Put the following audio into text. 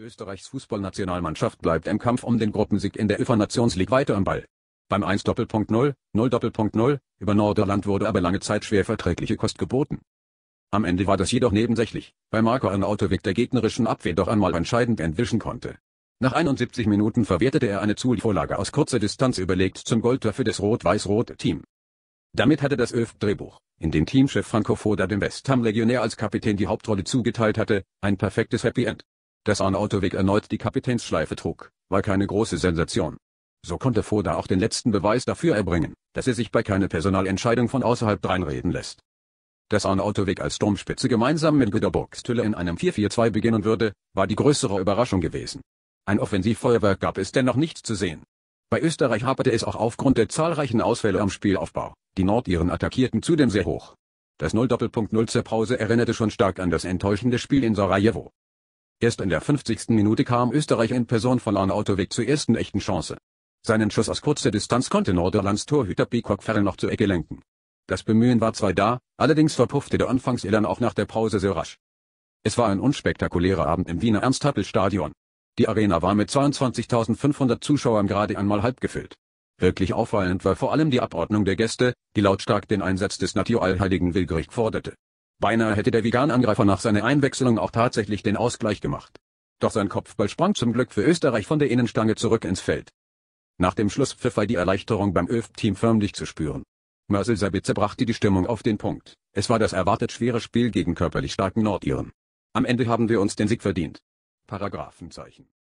Österreichs Fußballnationalmannschaft bleibt im Kampf um den Gruppensieg in der UEFA Nations League weiter am Ball. Beim 1.0, 0.0 über Norderland wurde aber lange Zeit schwer verträgliche Kost geboten. Am Ende war das jedoch nebensächlich, weil Marco Arnautovic der gegnerischen Abwehr doch einmal entscheidend entwischen konnte. Nach 71 Minuten verwertete er eine Zulvorlage aus kurzer Distanz überlegt zum Goldtor für das rot-weiß-rote Team. Damit hatte das ÖF-Drehbuch, in dem Teamchef Franco Foda dem West Ham Legionär als Kapitän die Hauptrolle zugeteilt hatte, ein perfektes Happy End. Dass Arne Autowig erneut die Kapitänsschleife trug, war keine große Sensation. So konnte Foda auch den letzten Beweis dafür erbringen, dass er sich bei keiner Personalentscheidung von außerhalb dreinreden lässt. Dass Arne Autowig als Sturmspitze gemeinsam mit Güter in einem 4-4-2 beginnen würde, war die größere Überraschung gewesen. Ein Offensivfeuerwerk gab es dennoch nicht zu sehen. Bei Österreich haperte es auch aufgrund der zahlreichen Ausfälle am Spielaufbau, die Nordiren attackierten zudem sehr hoch. Das 0-0 zur Pause erinnerte schon stark an das enttäuschende Spiel in Sarajevo. Erst in der 50. Minute kam Österreich in Person von Arnautovic zur ersten echten Chance. Seinen Schuss aus kurzer Distanz konnte Norderlands Torhüter Peacock Ferrer noch zur Ecke lenken. Das Bemühen war zwar da, allerdings verpuffte der Anfangsillern auch nach der Pause sehr rasch. Es war ein unspektakulärer Abend im Wiener Ernst-Happel-Stadion. Die Arena war mit 22.500 Zuschauern gerade einmal halb gefüllt. Wirklich auffallend war vor allem die Abordnung der Gäste, die lautstark den Einsatz des Natio Allheiligen Wilgerich forderte. Beinahe hätte der Vegan-Angreifer nach seiner Einwechslung auch tatsächlich den Ausgleich gemacht. Doch sein Kopfball sprang zum Glück für Österreich von der Innenstange zurück ins Feld. Nach dem Schlusspfiff war die Erleichterung beim ÖF-Team förmlich zu spüren. Mörsel Sabitzer brachte die Stimmung auf den Punkt. Es war das erwartet schwere Spiel gegen körperlich starken Nordiren. Am Ende haben wir uns den Sieg verdient. Paragraphen